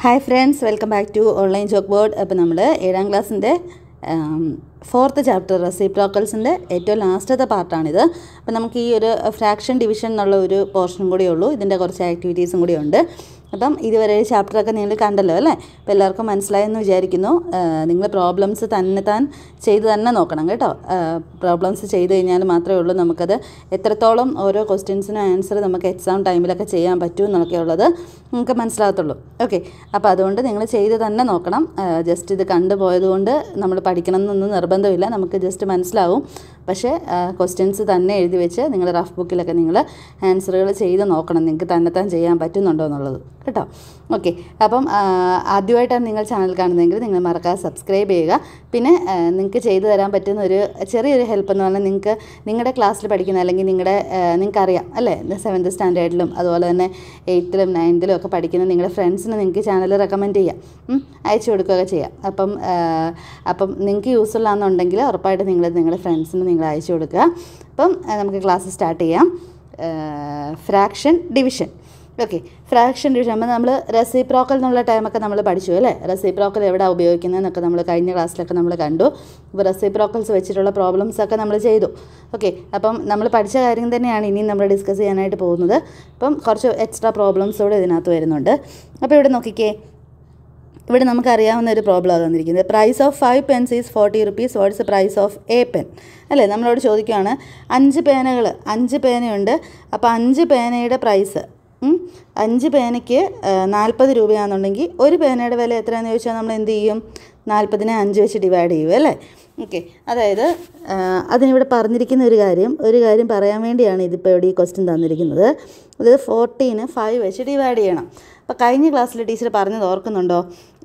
hi friends welcome back to online joke board അപ്പോൾ നമ്മൾ ഏഴാം ക്ലാസ്സിൻ്റെ ഫോർത്ത് ചാപ്റ്റർ റെസിപ്രോക്കൽസിൻ്റെ ഏറ്റവും ലാസ്റ്റത്തെ പാർട്ടാണിത് അപ്പോൾ നമുക്ക് ഈ ഒരു ഫ്രാക്ഷൻ ഡിവിഷൻ എന്നുള്ള ഒരു പോർഷനും കൂടിയേ ഉള്ളൂ ഇതിൻ്റെ കുറച്ച് ആക്ടിവിറ്റീസും കൂടിയുണ്ട് അപ്പം ഇതുവരെ ചാപ്റ്ററൊക്കെ നിങ്ങൾ കണ്ടല്ലോ അല്ലേ അപ്പം എല്ലാവർക്കും മനസ്സിലായെന്ന് വിചാരിക്കുന്നു നിങ്ങൾ പ്രോബ്ലംസ് തന്നെ താൻ ചെയ്ത് തന്നെ നോക്കണം കേട്ടോ പ്രോബ്ലംസ് ചെയ്ത് കഴിഞ്ഞാൽ മാത്രമേ ഉള്ളൂ നമുക്കത് എത്രത്തോളം ഓരോ ക്വസ്റ്റ്യൻസിനും ആൻസർ നമുക്ക് എക്സാം ടൈമിലൊക്കെ ചെയ്യാൻ പറ്റും എന്നൊക്കെ ഉള്ളത് നിങ്ങൾക്ക് മനസ്സിലാകത്തുള്ളൂ ഓക്കെ അപ്പം അതുകൊണ്ട് നിങ്ങൾ ചെയ്ത് തന്നെ നോക്കണം ജസ്റ്റ് ഇത് കണ്ടുപോയതുകൊണ്ട് നമ്മൾ പഠിക്കണം എന്നൊന്നും നിർബന്ധമില്ല നമുക്ക് ജസ്റ്റ് മനസ്സിലാവും പക്ഷേ ക്വസ്റ്റ്യൻസ് തന്നെ എഴുതി വെച്ച് നിങ്ങൾ റഫ് ബുക്കിലൊക്കെ നിങ്ങൾ ആൻസറുകൾ ചെയ്ത് നോക്കണം നിങ്ങൾക്ക് തന്നെത്താൻ ചെയ്യാൻ പറ്റുന്നുണ്ടോ എന്നുള്ളത് കേട്ടോ ഓക്കെ അപ്പം ആദ്യമായിട്ടാണ് നിങ്ങൾ ചാനൽ കാണുന്നതെങ്കിൽ നിങ്ങൾ മറക്കാതെ സബ്സ്ക്രൈബ് ചെയ്യുക പിന്നെ നിങ്ങൾക്ക് ചെയ്തു തരാൻ പറ്റുന്ന ഒരു ചെറിയൊരു ഹെൽപ്പ് എന്ന് പറഞ്ഞാൽ നിങ്ങൾക്ക് നിങ്ങളുടെ ക്ലാസ്സിൽ പഠിക്കുന്ന അല്ലെങ്കിൽ നിങ്ങളുടെ നിങ്ങൾക്കറിയാം അല്ലേ സെവൻത്ത് സ്റ്റാൻഡേർഡിലും അതുപോലെ തന്നെ എയ്ത്തിലും നയൻത്തിലും ഒക്കെ പഠിക്കുന്ന നിങ്ങളുടെ ഫ്രണ്ട്സിന് നിങ്ങൾക്ക് ചാനൽ റെക്കമെൻഡ് ചെയ്യാം അയച്ചു കൊടുക്കുകയൊക്കെ ചെയ്യാം അപ്പം അപ്പം നിങ്ങൾക്ക് യൂസ്ഫുൾ ആണെന്നുണ്ടെങ്കിൽ ഉറപ്പായിട്ട് നിങ്ങൾ നിങ്ങളുടെ ഫ്രണ്ട്സിന് നിങ്ങൾ അയച്ചു കൊടുക്കുക അപ്പം നമുക്ക് ക്ലാസ് സ്റ്റാർട്ട് ചെയ്യാം fraction division okay fraction division അപ്പോൾ നമ്മൾ റെസിപ്രോക്കൽ എന്നുള്ള ടൈമൊക്കെ നമ്മൾ പഠിച്ചു അല്ലേ റെസിപ്രോക്കൽ എവിടെ ഉപയോഗിക്കുന്നതെന്നൊക്കെ നമ്മൾ കഴിഞ്ഞ ക്ലാസ്സിലൊക്കെ നമ്മൾ കണ്ടു അപ്പോൾ റെസിപ്രോക്കൽസ് വെച്ചിട്ടുള്ള പ്രോബ്ലംസ് ഒക്കെ നമ്മൾ ചെയ്തു ഓക്കെ അപ്പം നമ്മൾ പഠിച്ച കാര്യം തന്നെയാണ് ഇനിയും നമ്മൾ ഡിസ്കസ് ചെയ്യാനായിട്ട് പോകുന്നത് അപ്പം കുറച്ച് എക്സ്ട്രാ പ്രോബ്ലംസ് കൂടെ ഇതിനകത്ത് വരുന്നുണ്ട് അപ്പോൾ ഇവിടെ നോക്കിക്കേ ഇവിടെ നമുക്കറിയാവുന്ന ഒരു ആണ് തന്നിരിക്കുന്നത് price of five pens is forty rupees what's price of a pen അല്ലേ നമ്മളോട് ചോദിക്കുകയാണ് അഞ്ച് പേനകൾ അഞ്ച് പേനയുണ്ട് അപ്പോൾ അഞ്ച് പേനയുടെ പ്രൈസ് അഞ്ച് പേനയ്ക്ക് നാൽപ്പത് രൂപയാണെന്നുണ്ടെങ്കിൽ ഒരു പേനയുടെ വില എത്രയാണെന്ന് ചോദിച്ചാൽ നമ്മൾ എന്ത് ചെയ്യും നാൽപ്പതിനെ അഞ്ച് വെച്ച് ഡിവൈഡ് ചെയ്യും അല്ലേ ഓക്കെ അതായത് അതിനിവിടെ പറഞ്ഞിരിക്കുന്ന ഒരു കാര്യം ഒരു കാര്യം പറയാൻ വേണ്ടിയാണ് ഇതിപ്പോൾ ഇവിടെ ഈ ക്വസ്റ്റ്യൻ തന്നിരിക്കുന്നത് അതായത് ഫോർട്ടീന് ഫൈവ് വെച്ച് ഡിവൈഡ് ചെയ്യണം അപ്പോൾ കഴിഞ്ഞ ക്ലാസ്സിൽ ടീച്ചർ പറഞ്ഞത് ഓർക്കുന്നുണ്ടോ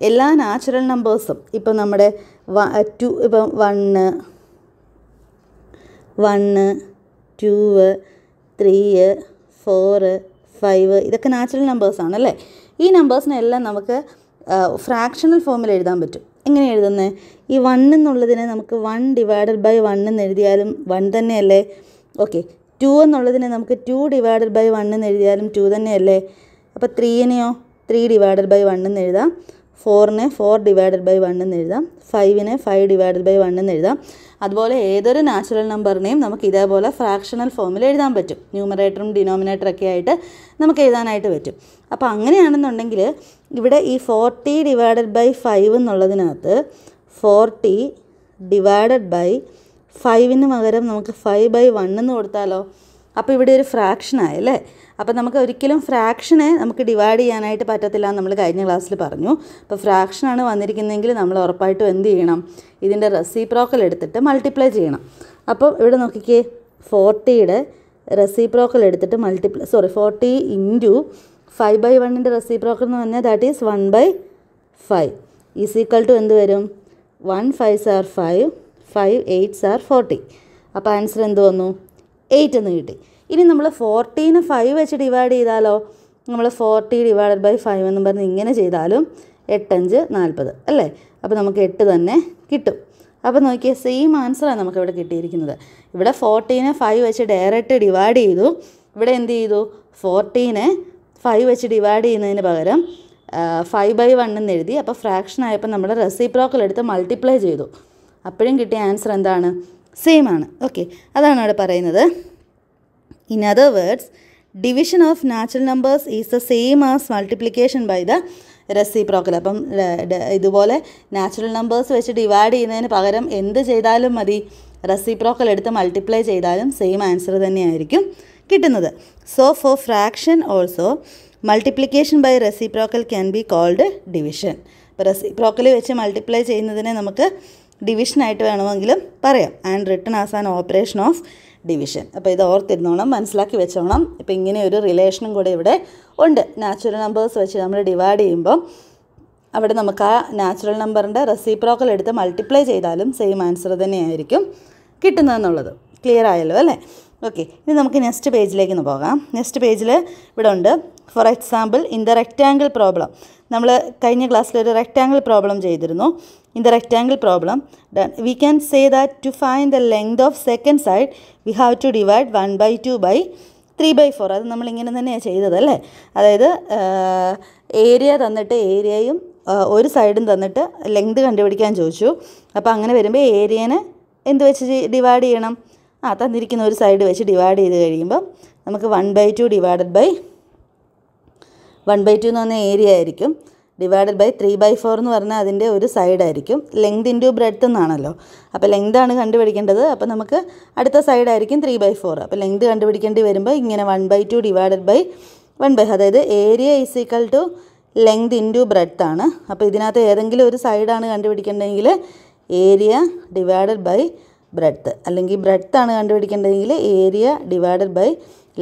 എല്ലാ നാച്ചുറൽ നമ്പേഴ്സും ഇപ്പം നമ്മുടെ വ ടു ഇപ്പം one one two three four five ഇതൊക്കെ നാച്ചുറൽ നമ്പേഴ്സ് ആണല്ലേ ഈ നമ്പേഴ്സിനെല്ലാം നമുക്ക് ഫ്രാക്ഷണൽ ഫോമിൽ എഴുതാൻ പറ്റും എങ്ങനെ എഴുതുന്നത് ഈ വൺ എന്നുള്ളതിനെ നമുക്ക് വൺ ഡിവൈഡഡ് ബൈ വൺ എന്ന് എഴുതിയാലും വൺ തന്നെയല്ലേ ഓക്കെ ടു എന്നുള്ളതിനെ നമുക്ക് ടു ഡിവൈഡഡ് ബൈ വൺ എന്ന് എഴുതിയാലും ടു തന്നെയല്ലേ അപ്പോൾ ത്രീനെയോ ത്രീ ഡിവൈഡഡ് ബൈ വൺ എന്ന് എഴുതാം ഫോറിനെ ഫോർ ഡിവൈഡഡ് ബൈ വൺ എന്ന് എഴുതാം ഫൈവിനെ ഫൈവ് ഡിവൈഡഡ് ബൈ വൺ എന്ന് എഴുതാം അതുപോലെ ഏതൊരു നാച്ചുറൽ നമ്പറിനെയും നമുക്ക് ഇതേപോലെ ഫ്രാക്ഷണൽ ഫോമിൽ എഴുതാൻ പറ്റും ന്യൂമറേറ്ററും ഡിനോമിനേറ്ററൊക്കെ ആയിട്ട് നമുക്ക് എഴുതാനായിട്ട് പറ്റും അപ്പോൾ അങ്ങനെയാണെന്നുണ്ടെങ്കിൽ ഇവിടെ ഈ ഫോർട്ടി ഡിവൈഡഡ് ബൈ ഫൈവ് എന്നുള്ളതിനകത്ത് ഫോർട്ടി ഡിവൈഡഡ് ബൈ ഫൈവിന് പകരം നമുക്ക് ഫൈവ് ബൈ വൺ എന്ന് കൊടുത്താലോ അപ്പോൾ ഇവിടെ ഒരു ഫ്രാക്ഷനായല്ലേ അപ്പോൾ നമുക്ക് ഒരിക്കലും ഫ്രാക്ഷനെ നമുക്ക് ഡിവൈഡ് ചെയ്യാനായിട്ട് പറ്റത്തില്ല എന്ന് നമ്മൾ കഴിഞ്ഞ ക്ലാസ്സിൽ പറഞ്ഞു അപ്പോൾ ഫ്രാക്ഷനാണ് വന്നിരിക്കുന്നതെങ്കിൽ നമ്മൾ ഉറപ്പായിട്ടും എന്ത് ചെയ്യണം ഇതിൻ്റെ റെസിപ്രോക്കൽ എടുത്തിട്ട് മൾട്ടിപ്ലൈ ചെയ്യണം അപ്പോൾ ഇവിടെ നോക്കിക്കേ ഫോർട്ടിയുടെ റെസിപ്രോക്കൽ എടുത്തിട്ട് multiply sorry forty into five by വണ്ണിൻ്റെ റെസിപ്രോക്കൽ എന്ന് പറഞ്ഞാൽ that is one by five is equal to എന്ത് വരും one five sir five five eight sir forty അപ്പോൾ ആൻസർ എന്ത് വന്നു എയ്റ്റ് എന്ന് കിട്ടി ഇനി നമ്മൾ ഫോർട്ടീന് ഫൈവ് വെച്ച് ഡിവൈഡ് ചെയ്താലോ നമ്മൾ ഫോർട്ടി ഡിവൈഡഡ് ബൈ ഫൈവ് എന്ന് പറഞ്ഞ് ഇങ്ങനെ ചെയ്താലും എട്ടഞ്ച് നാൽപ്പത് അല്ലേ അപ്പോൾ നമുക്ക് എട്ട് തന്നെ കിട്ടും അപ്പോൾ നോക്കിയ സെയിം ആൻസറാണ് നമുക്കിവിടെ കിട്ടിയിരിക്കുന്നത് ഇവിടെ ഫോർട്ടീനെ ഫൈവ് വെച്ച് ഡയറക്റ്റ് ഡിവൈഡ് ചെയ്തു ഇവിടെ എന്ത് ചെയ്തു ഫോർട്ടീനെ ഫൈവ് വെച്ച് ഡിവൈഡ് ചെയ്യുന്നതിന് പകരം ഫൈവ് ബൈ വൺ എന്ന് എഴുതി അപ്പോൾ ഫ്രാക്ഷൻ ആയപ്പോൾ നമ്മൾ റെസിപ്രോക്കൽ എടുത്ത് മൾട്ടിപ്ലൈ ചെയ്തു അപ്പോഴും കിട്ടിയ ആൻസർ എന്താണ് സെയിം ആണ് ഓക്കെ അതാണ് അവിടെ പറയുന്നത് in other words division of natural numbers is the same as multiplication by the the reciprocal അപ്പം ഇതുപോലെ നാച്ചുറൽ നമ്പേഴ്സ് വെച്ച് ഡിവൈഡ് ചെയ്യുന്നതിന് പകരം എന്ത് ചെയ്താലും മതി പ്രോക്കൽ എടുത്ത് മൾട്ടിപ്ലൈ ചെയ്താലും സെയിം ആൻസർ തന്നെയായിരിക്കും കിട്ടുന്നത് so for fraction also multiplication by reciprocal can be called division അപ്പോൾ പ്രോക്കൽ വെച്ച് മൾട്ടിപ്ലൈ ചെയ്യുന്നതിനെ നമുക്ക് ഡിവിഷനായിട്ട് വേണമെങ്കിലും പറയാം and written as an operation of division അപ്പോൾ ഇത് ഓർത്തിരുന്നോണം മനസ്സിലാക്കി വെച്ചോണം ഇപ്പം ഇങ്ങനെ ഒരു റിലേഷനും കൂടെ ഇവിടെ ഉണ്ട് നാച്ചുറൽ നമ്പേഴ്സ് വെച്ച് നമ്മൾ ഡിവൈഡ് ചെയ്യുമ്പോൾ അവിടെ നമുക്ക് ആ നാച്ചുറൽ നമ്പറിൻ്റെ റെസിപ്രോക്കൽ എടുത്ത് മൾട്ടിപ്ലൈ ചെയ്താലും സെയിം ആൻസർ തന്നെയായിരിക്കും കിട്ടുന്നതെന്നുള്ളത് ക്ലിയർ ആയല്ലോ അല്ലേ ഓക്കെ ഇനി നമുക്ക് നെക്സ്റ്റ് പേജിലേക്ക് ഒന്ന് പോകാം നെക്സ്റ്റ് പേജിൽ ഇവിടെ ഉണ്ട് for example in the rectangle problem നമ്മൾ കഴിഞ്ഞ ക്ലാസ്സിൽ ഒരു റെക്റ്റാങ്കിൾ പ്രോബ്ലം ചെയ്തിരുന്നു in the rectangle problem done we can say that to find the length of second side we have to divide one by two by three by four അത് നമ്മളിങ്ങനെ തന്നെയാണ് ചെയ്തത് അല്ലേ അതായത് ഏരിയ തന്നിട്ട് ഏരിയയും ഒരു സൈഡും തന്നിട്ട് ലെങ്ത് കണ്ടുപിടിക്കാൻ ചോദിച്ചു അപ്പോൾ അങ്ങനെ വരുമ്പോൾ ഏരിയനെ എന്ത് വെച്ച് ഡിവൈഡ് ചെയ്യണം ആ തന്നിരിക്കുന്ന ഒരു സൈഡ് വെച്ച് ഡിവൈഡ് ചെയ്ത് കഴിയുമ്പോൾ നമുക്ക് one by two divided by one by two എന്ന് പറഞ്ഞ ഏരിയ ആയിരിക്കും divided by three by four എന്ന് പറഞ്ഞാൽ അതിൻ്റെ ഒരു സൈഡായിരിക്കും ലെങ്ത് ഇൻറ്റു ബ്രെഡ്ത്ത് എന്നാണല്ലോ അപ്പോൾ ലെങ്താണ് കണ്ടുപിടിക്കേണ്ടത് അപ്പോൾ നമുക്ക് അടുത്ത സൈഡായിരിക്കും ത്രീ ബൈ ഫോർ അപ്പോൾ ലെങ്ത് കണ്ടുപിടിക്കേണ്ടി വരുമ്പോൾ ഇങ്ങനെ one by two divided by one by അതായത് area is equal to length into breadth ആണ് അപ്പോൾ ഇതിനകത്ത് ഏതെങ്കിലും ഒരു സൈഡാണ് കണ്ടുപിടിക്കേണ്ടതെങ്കിൽ ഏരിയ ഡിവൈഡഡ് ബൈ ബ്രെഡ്ത്ത് അല്ലെങ്കിൽ ബ്രെഡ്ത്താണ് കണ്ടുപിടിക്കേണ്ടതെങ്കിൽ area divided by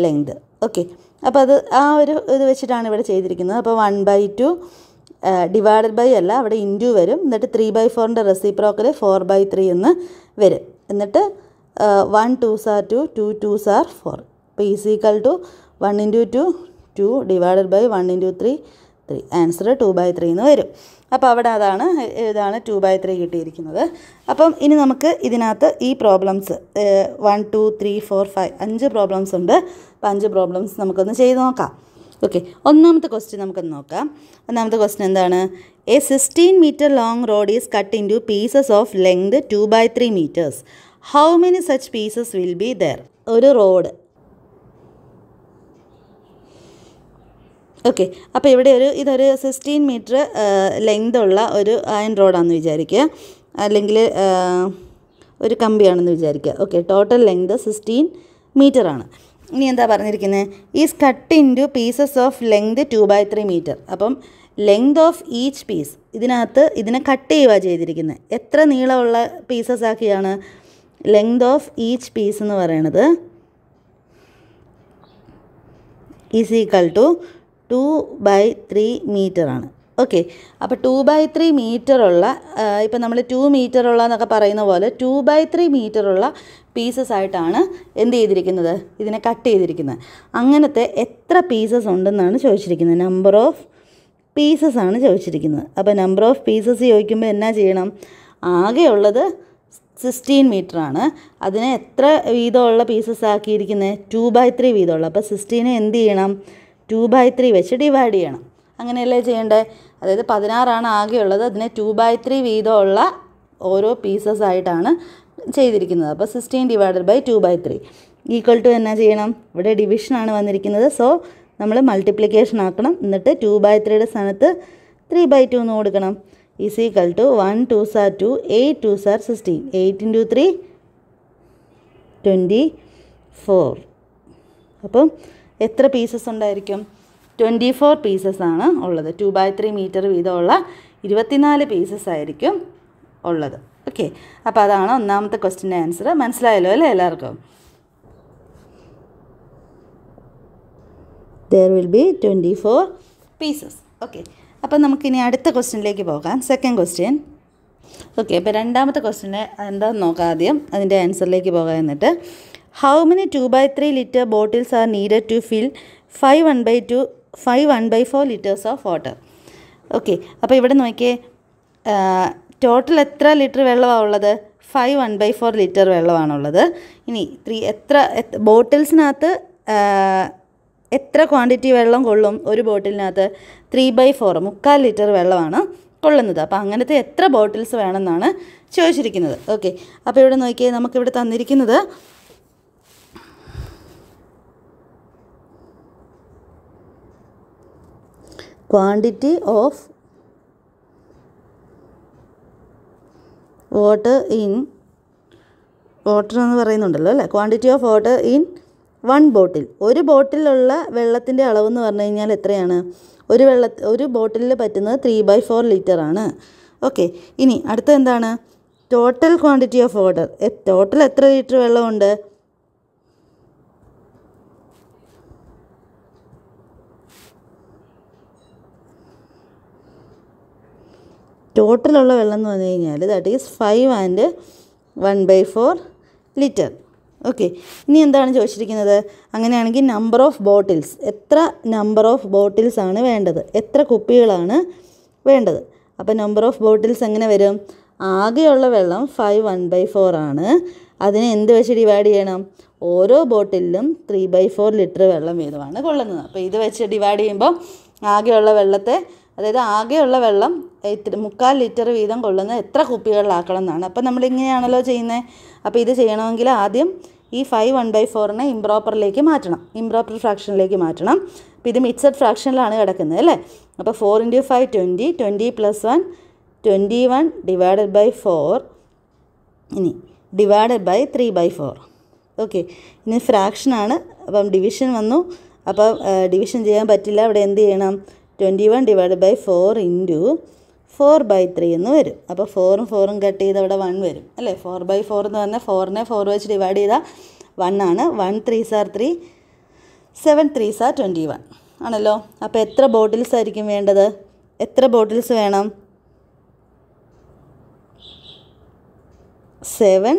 length okay അപ്പോൾ അത് ആ ഒരു ഇത് വെച്ചിട്ടാണ് ഇവിടെ ചെയ്തിരിക്കുന്നത് അപ്പോൾ one by two divided by അല്ല അവിടെ ഇൻറ്റു വരും എന്നിട്ട് ത്രീ ബൈ ഫോറിൻ്റെ റെസി റെസിപ്രോക്കിൽ ഫോർ ബൈ ത്രീ എന്ന് വരും എന്നിട്ട് വൺ ടു സാർ ടു ടു ടു സാർ ഫോർ അപ്പോൾ is equal to one into two two divided by one into three three answer two by three എന്ന് വരും അപ്പോൾ അവിടെ അതാണ് ഇതാണ് ടു ബൈ ത്രീ കിട്ടിയിരിക്കുന്നത് അപ്പം ഇനി നമുക്ക് ഇതിനകത്ത് ഈ problems one two three four five അഞ്ച് പ്രോബ്ലംസ് ഉണ്ട് അപ്പം അഞ്ച് പ്രോബ്ലംസ് നമുക്കൊന്ന് ചെയ്ത് നോക്കാം ഓക്കെ ഒന്നാമത്തെ ക്വസ്റ്റ്യൻ നമുക്കൊന്ന് നോക്കാം ഒന്നാമത്തെ ക്വസ്റ്റ്യൻ എന്താണ് a sixteen metre long rod is cut into pieces of length two by three metres how many such pieces will be there ഒരു റോഡ് ഓക്കെ അപ്പോൾ ഇവിടെ ഒരു ഇതൊരു സിക്സ്റ്റീൻ മീറ്റർ ലെങ്ത് ഉള്ള ഒരു അയൺ റോഡാണെന്ന് വിചാരിക്കുക അല്ലെങ്കിൽ ഒരു കമ്പിയാണെന്ന് വിചാരിക്കുക ഓക്കെ ടോട്ടൽ ലെങ്ത് സിക്സ്റ്റീൻ ആണ് ഇനി എന്താ പറഞ്ഞിരിക്കുന്നത് is cut into pieces of length two by three metre അപ്പം ലെങ്ത് ഓഫ് ഈച്ച് പീസ് ഇതിനകത്ത് ഇതിനെ കട്ട് ചെയ്യുക ചെയ്തിരിക്കുന്നത് എത്ര നീളമുള്ള പീസസ് ആക്കിയാണ് ലെങ്ത് ഓഫ് ഈച്ച് പീസ് എന്ന് പറയണത് is equal to two by three മീറ്ററാണ് ഓക്കെ അപ്പോൾ ടു ബൈ ത്രീ മീറ്ററുള്ള ഇപ്പം നമ്മൾ ടു മീറ്ററുള്ള എന്നൊക്കെ പറയുന്ന പോലെ ടു ബൈ ത്രീ മീറ്ററുള്ള പീസസ് ആയിട്ടാണ് എന്ത് ചെയ്തിരിക്കുന്നത് ഇതിനെ കട്ട് ചെയ്തിരിക്കുന്നത് അങ്ങനത്തെ എത്ര പീസസ് ഉണ്ടെന്നാണ് ചോദിച്ചിരിക്കുന്നത് നമ്പർ ഓഫ് പീസസ് ആണ് ചോദിച്ചിരിക്കുന്നത് അപ്പോൾ നമ്പർ ഓഫ് പീസസ് ചോദിക്കുമ്പോൾ എന്നാ ചെയ്യണം ആകെയുള്ളത് സിക്സ്റ്റീൻ ആണ് അതിനെ എത്ര വീതമുള്ള പീസസ് ആക്കിയിരിക്കുന്നത് ടു ബൈ ത്രീ വീതമുള്ള അപ്പോൾ സിക്സ്റ്റീനെ എന്ത് ചെയ്യണം ടു ബൈ ത്രീ വെച്ച് ഡിവൈഡ് ചെയ്യണം അങ്ങനെയല്ലേ ചെയ്യേണ്ടത് അതായത് പതിനാറാണ് ആകെയുള്ളത് അതിനെ ടു ബൈ ത്രീ വീതമുള്ള ഓരോ പീസസ് ആയിട്ടാണ് ചെയ്തിരിക്കുന്നത് അപ്പോൾ sixteen divided by two by three equal to എന്നാ ചെയ്യണം ഇവിടെ ഡിവിഷനാണ് വന്നിരിക്കുന്നത് സോ നമ്മൾ മൾട്ടിപ്ലിക്കേഷൻ ആക്കണം എന്നിട്ട് ടു ബൈ ത്രീയുടെ സ്ഥാനത്ത് ത്രീ ബൈ ടു എന്ന് കൊടുക്കണം is equal to one two സാർ ടു എയ്റ്റ് ടു സാർ sixteen eight into three twenty four അപ്പം എത്ര പീസസ് ഉണ്ടായിരിക്കും ട്വൻറ്റി ഫോർ പീസസ് ആണ് ഉള്ളത് ടു ബൈ ത്രീ മീറ്റർ വീതമുള്ള ഇരുപത്തിനാല് പീസസ് ആയിരിക്കും ഉള്ളത് ഓക്കെ അപ്പം അതാണ് ഒന്നാമത്തെ ക്വസ്റ്റിൻ്റെ ആൻസർ മനസ്സിലായല്ലോ അല്ലേ എല്ലാവർക്കും there will be twenty four pieces okay അപ്പം നമുക്കിനി അടുത്ത ക്വസ്റ്റ്യനിലേക്ക് പോകാം സെക്കൻഡ് ക്വസ്റ്റ്യൻ ഓക്കെ അപ്പോൾ രണ്ടാമത്തെ ക്വസ്റ്റ്യന് എന്താണെന്ന് നോക്കാം ആദ്യം അതിൻ്റെ ആൻസറിലേക്ക് പോകാം എന്നിട്ട് how many two by three litre bottles are needed to fill five one by two five one by four litres of water okay അപ്പോൾ ഇവിടെ നോക്കിയേ ടോട്ടൽ എത്ര ലിറ്റർ വെള്ളമാണ് ഉള്ളത് five one by four litre വെള്ളമാണുള്ളത് ഇനി ത്രീ എത്ര ബോട്ടിൽസിനകത്ത് എത്ര ക്വാണ്ടിറ്റി വെള്ളം കൊള്ളും ഒരു ബോട്ടിലിനകത്ത് ത്രീ ബൈ ഫോർ മുക്കാൽ ലിറ്റർ വെള്ളമാണ് കൊള്ളുന്നത് അപ്പോൾ അങ്ങനത്തെ എത്ര ബോട്ടിൽസ് വേണമെന്നാണ് ചോദിച്ചിരിക്കുന്നത് ഓക്കെ അപ്പോൾ ഇവിടെ നോക്കിയാൽ നമുക്കിവിടെ തന്നിരിക്കുന്നത് quantity of water in water എന്ന് പറയുന്നുണ്ടല്ലോ അല്ലേ quantity of water in one bottle ഒരു ബോട്ടിലുള്ള വെള്ളത്തിൻ്റെ എന്ന് പറഞ്ഞു കഴിഞ്ഞാൽ എത്രയാണ് ഒരു വെള്ള ഒരു ബോട്ടിലിൽ പറ്റുന്നത് ത്രീ ബൈ ഫോർ ലിറ്റർ ആണ് ഓക്കെ ഇനി അടുത്ത എന്താണ് total quantity of water total എത്ര ലിറ്റർ വെള്ളമുണ്ട് ടോട്ടലുള്ള വെള്ളം എന്ന് പറഞ്ഞു കഴിഞ്ഞാൽ that is five and one by four litre okay ഇനി എന്താണ് ചോദിച്ചിരിക്കുന്നത് അങ്ങനെയാണെങ്കിൽ നമ്പർ ഓഫ് ബോട്ടിൽസ് എത്ര നമ്പർ ഓഫ് ബോട്ടിൽസ് ആണ് വേണ്ടത് എത്ര കുപ്പികളാണ് വേണ്ടത് അപ്പോൾ നമ്പർ ഓഫ് ബോട്ടിൽസ് എങ്ങനെ വരും ആകെയുള്ള വെള്ളം ഫൈവ് വൺ ബൈ ഫോർ ആണ് അതിനെ എന്ത് വെച്ച് ഡിവൈഡ് ചെയ്യണം ഓരോ ബോട്ടിലും ത്രീ ബൈ ഫോർ ലിറ്റർ വെള്ളം വീതമാണ് കൊള്ളുന്നത് അപ്പോൾ ഇത് വെച്ച് ഡിവൈഡ് ചെയ്യുമ്പോൾ ആകെയുള്ള വെള്ളത്തെ അതായത് ആകെയുള്ള വെള്ളം ഇത്ര മുക്കാൽ ലിറ്റർ വീതം കൊള്ളുന്ന എത്ര കുപ്പികളിലാക്കണം എന്നാണ് അപ്പം നമ്മളിങ്ങനെയാണല്ലോ ചെയ്യുന്നത് അപ്പോൾ ഇത് ചെയ്യണമെങ്കിൽ ആദ്യം ഈ ഫൈവ് വൺ ബൈ ഫോറിനെ ഇംപ്രോപ്പറിലേക്ക് മാറ്റണം ഇംപ്രോപ്പർ ഫ്രാക്ഷനിലേക്ക് മാറ്റണം അപ്പോൾ ഇത് മിക്സഡ് ഫ്രാക്ഷനിലാണ് കിടക്കുന്നത് അല്ലേ അപ്പോൾ four into five twenty twenty plus one twenty one divided by four ഇനി divided by three by four okay ഇനി ഫ്രാക്ഷനാണ് അപ്പം ഡിവിഷൻ വന്നു അപ്പോൾ ഡിവിഷൻ ചെയ്യാൻ പറ്റില്ല അവിടെ എന്ത് ചെയ്യണം twenty one divide by four into four by three എന്ന് വരും അപ്പോൾ ഫോറും ഫോറും കട്ട് ചെയ്ത് അവിടെ വൺ വരും അല്ലേ ഫോർ ബൈ ഫോർ എന്ന് പറഞ്ഞാൽ ഫോറിനെ ഫോർ വെച്ച് ഡിവൈഡ് ചെയ്താൽ വൺ ആണ് വൺ ത്രീ സാർ ത്രീ സെവൻ ത്രീ സാർ ട്വൻറ്റി വൺ ആണല്ലോ അപ്പോൾ എത്ര ബോട്ടിൽസ് ആയിരിക്കും വേണ്ടത് എത്ര ബോട്ടിൽസ് വേണം സെവൻ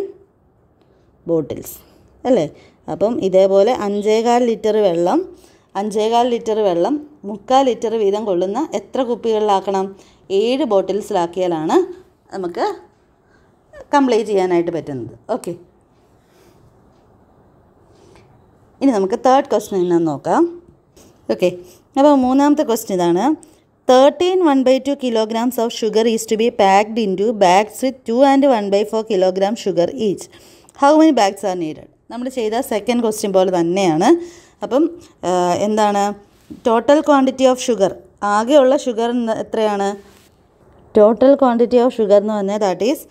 ബോട്ടിൽസ് അല്ലേ അപ്പം ഇതേപോലെ അഞ്ചേകാൽ ലിറ്റർ വെള്ളം അഞ്ചേകാൽ ലിറ്റർ വെള്ളം മുക്കാൽ ലിറ്റർ വീതം കൊള്ളുന്ന എത്ര കുപ്പികളിലാക്കണം ഏഴ് ബോട്ടിൽസിലാക്കിയാലാണ് നമുക്ക് കംപ്ലീറ്റ് ചെയ്യാനായിട്ട് പറ്റുന്നത് ഓക്കെ ഇനി നമുക്ക് തേർഡ് ക്വസ്റ്റ്യൻ ഇന്ന് നോക്കാം ഓക്കെ അപ്പോൾ മൂന്നാമത്തെ ക്വസ്റ്റ്യൻ ഇതാണ് thirteen one by two kilograms of sugar is to be packed into bags with two and one by four kilogram sugar each how many bags are needed നമ്മൾ ചെയ്ത second question പോലെ തന്നെയാണ് അപ്പം എന്താണ് total quantity of sugar ആകെയുള്ള sugar എത്രയാണ് total quantity of sugar എന്ന് പറഞ്ഞാൽ that is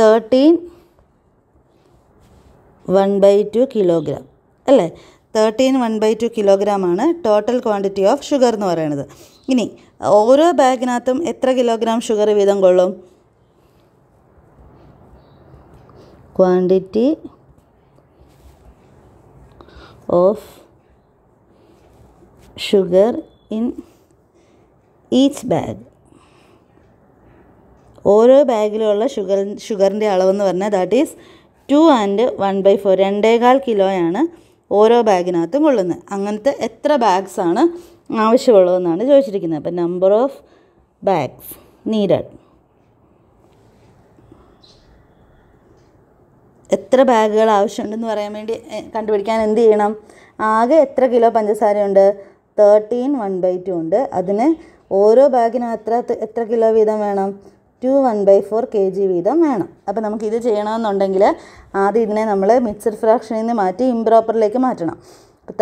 thirteen one by two kilogram അല്ലേ തേർട്ടീൻ വൺ ബൈ ടു ആണ് ടോട്ടൽ ക്വാണ്ടിറ്റി ഓഫ് ഷുഗർ എന്ന് പറയുന്നത് ഇനി ഓരോ ബാഗിനകത്തും എത്ര കിലോഗ്രാം ഷുഗർ വീതം കൊള്ളും quantity of sugar in each bag ഓരോ ബാഗിലുള്ള ഷുഗർ ഷുഗറിൻ്റെ അളവെന്ന് പറഞ്ഞാൽ that is two and one by four രണ്ടേകാൽ കിലോയാണ് ഓരോ ബാഗിനകത്തും കൊള്ളുന്നത് അങ്ങനത്തെ എത്ര ബാഗ്സാണ് ആവശ്യമുള്ളതെന്നാണ് ചോദിച്ചിരിക്കുന്നത് അപ്പം നമ്പർ ഓഫ് ബാഗ്സ് നീഡഡ് എത്ര ബാഗുകൾ ആവശ്യമുണ്ടെന്ന് പറയാൻ വേണ്ടി കണ്ടുപിടിക്കാൻ എന്ത് ചെയ്യണം ആകെ എത്ര കിലോ പഞ്ചസാരയുണ്ട് തേർട്ടീൻ വൺ ബൈ ടു ഉണ്ട് അതിന് ഓരോ ബാഗിനും എത്ര എത്ര കിലോ വീതം വേണം two one by four K G വീതം വേണം അപ്പോൾ ഇത് ചെയ്യണമെന്നുണ്ടെങ്കിൽ ആദ്യം ഇതിനെ നമ്മൾ മിക്സഡ് ഫ്രാക്ഷനിൽ നിന്ന് മാറ്റി ഇംപ്രോപ്പറിലേക്ക് മാറ്റണം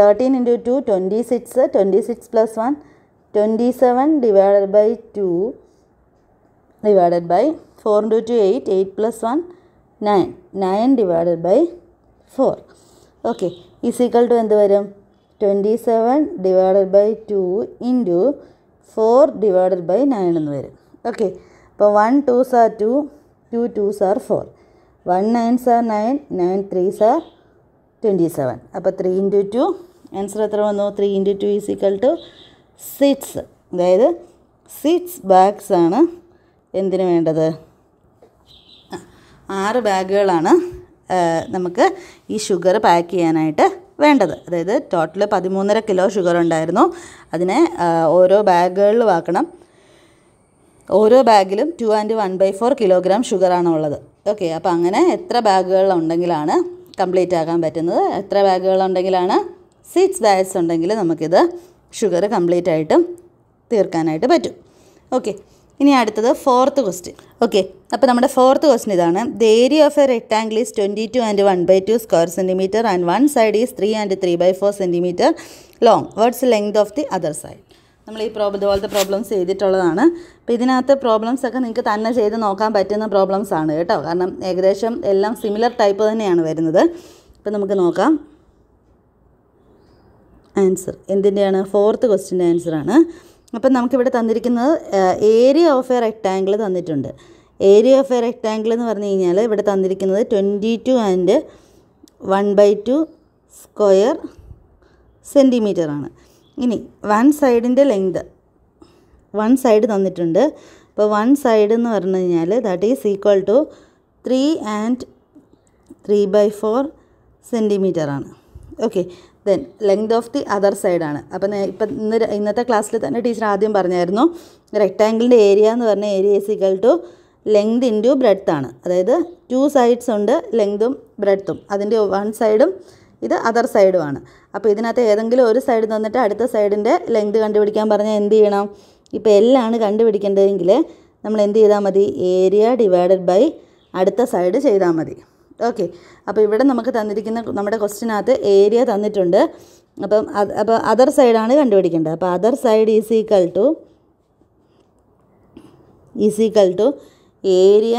thirteen into two twenty six twenty six plus one twenty seven divided by two divided by four into two eight eight plus one nine nine divided by four okay is equal to എന്ത് വരും twenty seven divided by two into four divided by nine എന്ന് വരും okay അപ്പോൾ one two സാർ two two two സാർ four one nine സാർ nine nine three സാർ twenty seven അപ്പോൾ ത്രീ ഇൻറ്റു ടു ആൻസർ എത്ര വന്നു three into two is equal to six അതായത് സിക്സ് ബാഗ്സ് ആണ് എന്തിനു വേണ്ടത് ആറ് ബാഗുകളാണ് നമുക്ക് ഈ ഷുഗർ പാക്ക് ചെയ്യാനായിട്ട് വേണ്ടത് അതായത് ടോട്ടൽ പതിമൂന്നര കിലോ ഷുഗർ ഉണ്ടായിരുന്നു അതിനെ ഓരോ ബാഗുകളിൽ വാക്കണം ഓരോ ബാഗിലും two and one by four kilogram ഷുഗറാണ് ഉള്ളത് ഓക്കെ അപ്പോൾ അങ്ങനെ എത്ര ബാഗുകളുണ്ടെങ്കിലാണ് കംപ്ലീറ്റ് ആക്കാൻ പറ്റുന്നത് എത്ര ബാഗുകളുണ്ടെങ്കിലാണ് സിക്സ് ബാഗ്സ് ഉണ്ടെങ്കിൽ നമുക്കിത് ഷുഗർ കംപ്ലീറ്റ് ആയിട്ടും തീർക്കാനായിട്ട് പറ്റും ഓക്കെ ഇനി അടുത്തത് ഫോർത്ത് ക്വസ്റ്റ്യൻ ഓക്കെ അപ്പോൾ നമ്മുടെ ഫോർത്ത് ക്വസ്റ്റ്യൻ ഇതാണ് the area of a rectangle is twenty two and one by two square centimetre and one side is three and three by four centimetre long what's length of the other side നമ്മൾ ഈ problem ഇതുപോലത്തെ problems ചെയ്തിട്ടുള്ളതാണ് അപ്പോൾ ഇതിനകത്ത് problems ഒക്കെ നിങ്ങൾക്ക് തന്നെ ചെയ്ത് നോക്കാൻ പറ്റുന്ന പ്രോബ്ലംസ് ആണ് കേട്ടോ കാരണം ഏകദേശം എല്ലാം സിമിലർ ടൈപ്പ് തന്നെയാണ് വരുന്നത് അപ്പോൾ നമുക്ക് നോക്കാം ആൻസർ എന്തിൻ്റെയാണ് ഫോർത്ത് ക്വസ്റ്റിൻ്റെ ആൻസറാണ് അപ്പം നമുക്കിവിടെ തന്നിരിക്കുന്നത് ഏരിയ ഓഫ് എ റെക്റ്റാങ്കിൾ തന്നിട്ടുണ്ട് ഏരിയ ഓഫ് എ റെക്റ്റാങ്കിൾ എന്ന് പറഞ്ഞു കഴിഞ്ഞാൽ ഇവിടെ തന്നിരിക്കുന്നത് twenty two and one by two square സെൻറ്റിമീറ്ററാണ് ഇനി വൺ സൈഡിൻ്റെ ലെങ്ത് വൺ സൈഡ് തന്നിട്ടുണ്ട് അപ്പോൾ വൺ സൈഡ് എന്ന് പറഞ്ഞു കഴിഞ്ഞാൽ that is equal to three and three by four സെൻറ്റിമീറ്ററാണ് okay then length of the other സൈഡാണ് അപ്പം ഇപ്പം ഇന്ന് ഇന്നത്തെ ക്ലാസ്സിൽ തന്നെ ടീച്ചർ ആദ്യം പറഞ്ഞായിരുന്നു റെക്റ്റാങ്കിളിൻ്റെ ഏരിയ എന്ന് പറഞ്ഞ area is equal to length into breadth ആണ് അതായത് ടു സൈഡ്സ് ഉണ്ട് ലെങ്തും ബ്രെഡ്ത്തും അതിൻ്റെ വൺ സൈഡും ഇത് അതർ സൈഡുമാണ് അപ്പോൾ ഇതിനകത്ത് ഏതെങ്കിലും ഒരു സൈഡ് തന്നിട്ട് അടുത്ത സൈഡിൻ്റെ ലെങ്ത് കണ്ടുപിടിക്കാൻ പറഞ്ഞാൽ എന്ത് ചെയ്യണം ഇപ്പോൾ എല്ലാണ് കണ്ടുപിടിക്കേണ്ടതെങ്കിൽ നമ്മൾ എന്ത് ചെയ്താൽ മതി ഏരിയ ഡിവൈഡഡ് ബൈ അടുത്ത സൈഡ് ചെയ്താൽ മതി ഓക്കെ അപ്പോൾ ഇവിടെ നമുക്ക് തന്നിരിക്കുന്ന നമ്മുടെ ക്വസ്റ്റിനകത്ത് ഏരിയ തന്നിട്ടുണ്ട് അപ്പം അപ്പോൾ അതർ സൈഡാണ് കണ്ടുപിടിക്കേണ്ടത് അപ്പോൾ other side is equal to is equal to area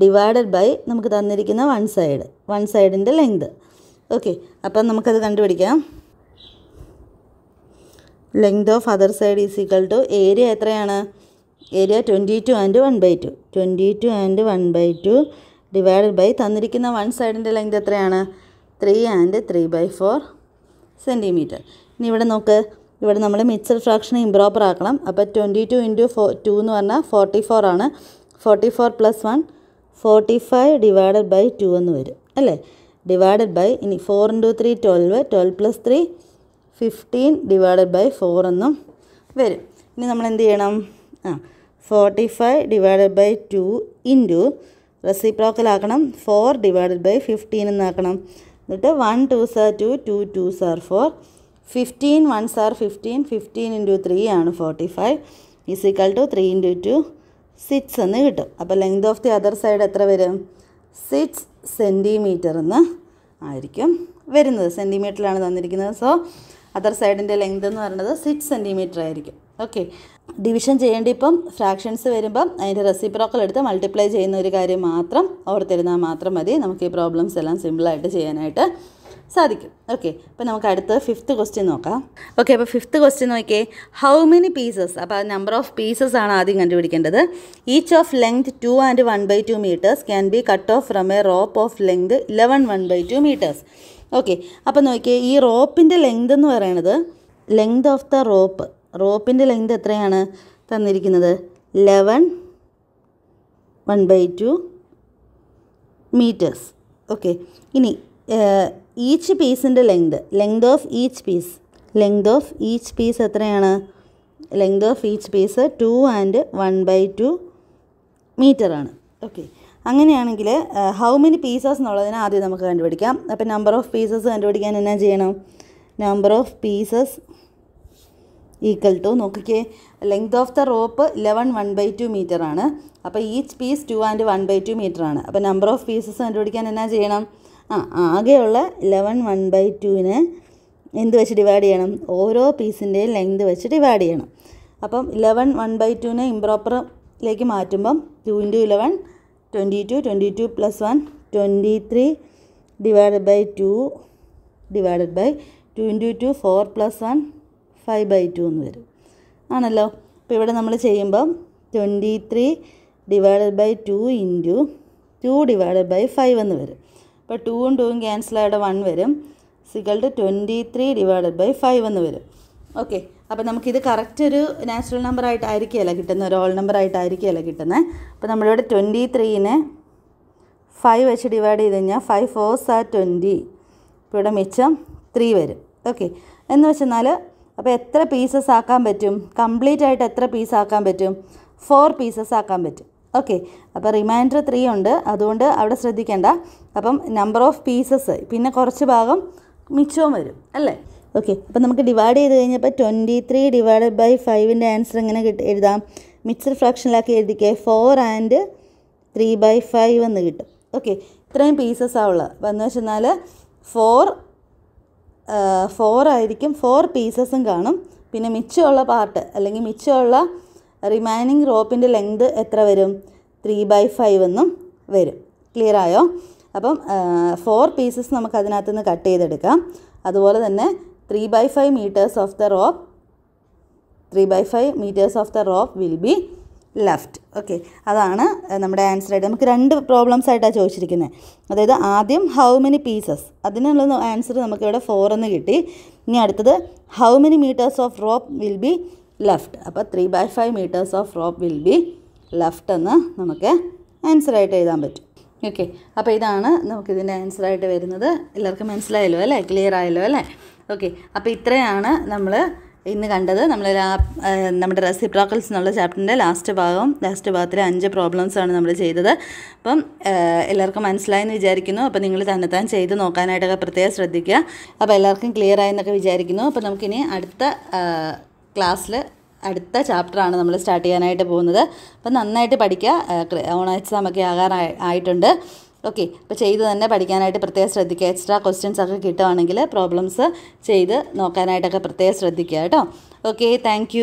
divided by നമുക്ക് തന്നിരിക്കുന്ന വൺ സൈഡ് വൺ സൈഡിൻ്റെ ലെങ്ത് ഓക്കെ അപ്പം നമുക്കത് കണ്ടുപിടിക്കാം length of other side is equal to area എത്രയാണ് area twenty two and one by two twenty two and one by two divided by തന്നിരിക്കുന്ന one സൈഡിൻ്റെ length എത്രയാണ് three and three by four centimetre ഇനി ഇവിടെ നോക്ക് ഇവിടെ നമ്മൾ mixed fraction improper ആക്കണം അപ്പോൾ twenty two into four two എന്ന് പറഞ്ഞാൽ ഫോർട്ടി ഫോർ ആണ് forty four plus one forty five divided by two എന്ന് വരും അല്ലേ ഡിവൈഡഡ് ബൈ ഇനി four into three twelve twelve plus three fifteen divided by four എന്നും വരും ഇനി നമ്മൾ എന്ത് ചെയ്യണം ആ forty five divided by two into റെസിപ്രോക്കലാക്കണം ഫോർ ഡിവൈഡഡ് ബൈ ഫിഫ്റ്റീൻ എന്നാക്കണം എന്നിട്ട് വൺ ടു സാർ ടു ടു ടു സാർ four fifteen one sir fifteen fifteen into three ആണ് forty five is equal to three into two six എന്ന് കിട്ടും അപ്പോൾ length of the other side എത്ര വരും സിക്സ് സെൻറ്റിമീറ്റർ എന്ന് ആയിരിക്കും വരുന്നത് സെൻറ്റിമീറ്ററിലാണ് തന്നിരിക്കുന്നത് സോ അതർ സൈഡിൻ്റെ ലെങ്ത് എന്ന് പറയുന്നത് സിക്സ് സെൻറ്റിമീറ്റർ ആയിരിക്കും ഓക്കെ ഡിവിഷൻ ചെയ്യേണ്ടി ഇപ്പം ഫ്രാക്ഷൻസ് വരുമ്പം അതിൻ്റെ റെസിപ്രോക്കൽ എടുത്ത് മൾട്ടിപ്ലൈ ചെയ്യുന്ന ഒരു കാര്യം മാത്രം ഓർത്തിരുന്നാൽ മാത്രം മതി നമുക്ക് ഈ പ്രോബ്ലംസ് എല്ലാം സിമ്പിളായിട്ട് ചെയ്യാനായിട്ട് സാധിക്കും ഓക്കെ അപ്പോൾ നമുക്ക് അടുത്ത ഫിഫ്ത്ത് ക്വസ്റ്റ്യൻ നോക്കാം ഓക്കെ അപ്പോൾ ഫിഫ്ത്ത് ക്വസ്റ്റ്യൻ നോക്കിയേ ഹൗ മെനി പീസസ് അപ്പോൾ നമ്പർ ഓഫ് പീസസ് ആണ് ആദ്യം കണ്ടുപിടിക്കേണ്ടത് each of length two and one by two metres can be cut off from a rope of length eleven one by two metres okay അപ്പോൾ നോക്കിയേ ഈ റോപ്പിൻ്റെ length എന്ന് പറയണത് ലെങ്ത് ഓഫ് ദ റോപ്പ് റോപ്പിൻ്റെ ലെങ്ത് എത്രയാണ് തന്നിരിക്കുന്നത് eleven one by two metres okay ഇനി ഈച്ച് പീസിൻ്റെ length length of each piece length of each piece എത്രയാണ് length of each piece two and one by two മീറ്ററാണ് okay അങ്ങനെയാണെങ്കിൽ how many pieces എന്നുള്ളതിനെ ആദ്യം നമുക്ക് കണ്ടുപിടിക്കാം അപ്പോൾ നമ്പർ ഓഫ് പീസസ് കണ്ടുപിടിക്കാൻ എന്നാ ചെയ്യണം number of pieces equal to നോക്കിക്കേ length of the rope eleven one by two metre ആണ് അപ്പോൾ each piece two and one by two metre ആണ് അപ്പോൾ നമ്പർ ഓഫ് പീസസ് കണ്ടുപിടിക്കാൻ എന്നാ ചെയ്യണം ആ ആകെയുള്ള ഇലവൺ വൺ ബൈ ടുവിന് എന്ത് വെച്ച് ഡിവൈഡ് ചെയ്യണം ഓരോ പീസിൻ്റെയും ലെങ്ത് വെച്ച് ഡിവൈഡ് ചെയ്യണം അപ്പം ഇലവൻ വൺ ബൈ ടുവിനെ ഇംപ്രോപ്പറിലേക്ക് മാറ്റുമ്പം two into eleven twenty two twenty two plus one twenty three divided by two divided by two into two four plus one five by two എന്ന് വരും ആണല്ലോ അപ്പോൾ ഇവിടെ നമ്മൾ ചെയ്യുമ്പം twenty three divided by two into two divided by five എന്ന് വരും അപ്പോൾ ടൂവും ടൂവും ക്യാൻസലായിട്ട് വൺ വരും is equal twenty three divided by five എന്ന് വരും ഓക്കെ അപ്പോൾ നമുക്കിത് കറക്റ്റ് ഒരു നാച്ചുറൽ നമ്പർ നമ്പറായിട്ടായിരിക്കുകയല്ല കിട്ടുന്നത് ഒരു ഓൾ നമ്പറായിട്ടായിരിക്കുകയല്ല കിട്ടുന്നത് അപ്പോൾ നമ്മളിവിടെ ട്വൻറ്റി ത്രീനെ ഫൈവ് വെച്ച് ഡിവൈഡ് ചെയ്ത് കഴിഞ്ഞാൽ ഫൈവ് ഫോർസ് ആ ട്വൻറ്റി ഇപ്പോൾ ഇവിടെ മിച്ചം ത്രീ വരും ഓക്കെ എന്ന് വെച്ചെന്നാൽ അപ്പോൾ എത്ര പീസസ് ആക്കാൻ പറ്റും കംപ്ലീറ്റ് ആയിട്ട് എത്ര പീസ് ആക്കാൻ പറ്റും ഫോർ പീസസ് ആക്കാൻ പറ്റും ഓക്കെ അപ്പോൾ റിമൈൻഡർ ത്രീ ഉണ്ട് അതുകൊണ്ട് അവിടെ ശ്രദ്ധിക്കേണ്ട അപ്പം നമ്പർ ഓഫ് പീസസ് പിന്നെ കുറച്ച് ഭാഗം മിച്ചവും വരും അല്ലേ ഓക്കെ അപ്പം നമുക്ക് ഡിവൈഡ് ചെയ്ത് കഴിഞ്ഞപ്പോൾ ട്വൻറ്റി ത്രീ ഡിവൈഡഡ് ബൈ ഫൈവിൻ്റെ ആൻസർ എങ്ങനെ കിട്ടും എഴുതാം മിക്സഡ് ഫ്രാക്ഷനിലാക്കി എഴുതിക്കേ four and three by five എന്ന് കിട്ടും ഓക്കെ ഇത്രയും പീസസ് ആവുള്ളത് അപ്പം എന്ന് വെച്ചെന്നാൽ ഫോർ ഫോർ ആയിരിക്കും ഫോർ പീസസും കാണും പിന്നെ മിച്ചമുള്ള പാർട്ട് അല്ലെങ്കിൽ മിച്ചമുള്ള റിമൈനിങ് റോപ്പിൻ്റെ ലെങ്ത് എത്ര വരും ത്രീ ബൈ ഫൈവ് എന്നും വരും ക്ലിയർ ആയോ അപ്പം ഫോർ പീസസ് നമുക്ക് അതിനകത്ത് നിന്ന് കട്ട് ചെയ്തെടുക്കാം അതുപോലെ തന്നെ three by five metres of the rope three by five metres of the rope will be left okay അതാണ് നമ്മുടെ ആൻസർ ആയിട്ട് നമുക്ക് രണ്ട് പ്രോബ്ലംസ് ആയിട്ടാണ് ചോദിച്ചിരിക്കുന്നത് അതായത് ആദ്യം ഹൗ മെനി പീസസ് അതിനുള്ള ആൻസർ നമുക്കിവിടെ ഫോർ എന്ന് കിട്ടി ഇനി അടുത്തത് how many metres of rope will be left അപ്പോൾ three by five metres of rope will be left എന്ന് നമുക്ക് ആൻസറായിട്ട് എഴുതാൻ പറ്റും ഓക്കെ അപ്പോൾ ഇതാണ് നമുക്കിതിൻ്റെ ആൻസറായിട്ട് വരുന്നത് എല്ലാവർക്കും മനസ്സിലായല്ലോ അല്ലേ ക്ലിയർ ആയല്ലോ അല്ലേ ഓക്കെ അപ്പോൾ ഇത്രയാണ് നമ്മൾ ഇന്ന് കണ്ടത് നമ്മൾ നമ്മുടെ റെസിപ്രോക്കൽസ് എന്നുള്ള ചാപ്റ്ററിൻ്റെ ലാസ്റ്റ് ഭാഗം ലാസ്റ്റ് ഭാഗത്തിലെ അഞ്ച് പ്രോബ്ലംസാണ് നമ്മൾ ചെയ്തത് അപ്പം എല്ലാവർക്കും മനസ്സിലായെന്ന് വിചാരിക്കുന്നു അപ്പോൾ നിങ്ങൾ തന്നെത്താൻ ചെയ്ത് നോക്കാനായിട്ടൊക്കെ പ്രത്യേകം ശ്രദ്ധിക്കുക അപ്പോൾ എല്ലാവർക്കും ക്ലിയർ ആയെന്നൊക്കെ വിചാരിക്കുന്നു അപ്പോൾ നമുക്കിനി അടുത്ത ക്ലാസ്സിൽ അടുത്ത ചാപ്റ്ററാണ് നമ്മൾ സ്റ്റാർട്ട് ചെയ്യാനായിട്ട് പോകുന്നത് അപ്പം നന്നായിട്ട് പഠിക്കുക ഓണം ഒക്കെ ആകാറായിട്ടുണ്ട് ഓക്കെ അപ്പോൾ ചെയ്ത് തന്നെ പഠിക്കാനായിട്ട് പ്രത്യേകം ശ്രദ്ധിക്കുക എക്സ്ട്രാ ക്വസ്റ്റ്യൻസ് ഒക്കെ കിട്ടുവാണെങ്കിൽ പ്രോബ്ലംസ് ചെയ്ത് നോക്കാനായിട്ടൊക്കെ പ്രത്യേകം ശ്രദ്ധിക്കുക കേട്ടോ ഓക്കെ താങ്ക്